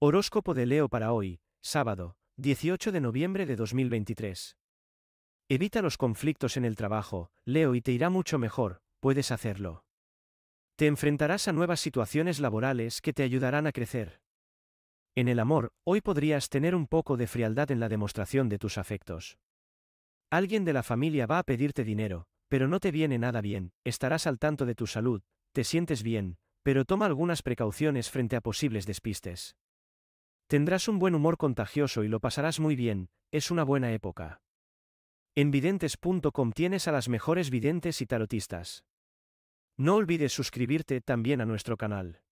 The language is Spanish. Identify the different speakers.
Speaker 1: Horóscopo de Leo para hoy, sábado, 18 de noviembre de 2023. Evita los conflictos en el trabajo, Leo, y te irá mucho mejor, puedes hacerlo. Te enfrentarás a nuevas situaciones laborales que te ayudarán a crecer. En el amor, hoy podrías tener un poco de frialdad en la demostración de tus afectos. Alguien de la familia va a pedirte dinero, pero no te viene nada bien, estarás al tanto de tu salud, te sientes bien, pero toma algunas precauciones frente a posibles despistes. Tendrás un buen humor contagioso y lo pasarás muy bien, es una buena época. En videntes.com tienes a las mejores videntes y tarotistas. No olvides suscribirte también a nuestro canal.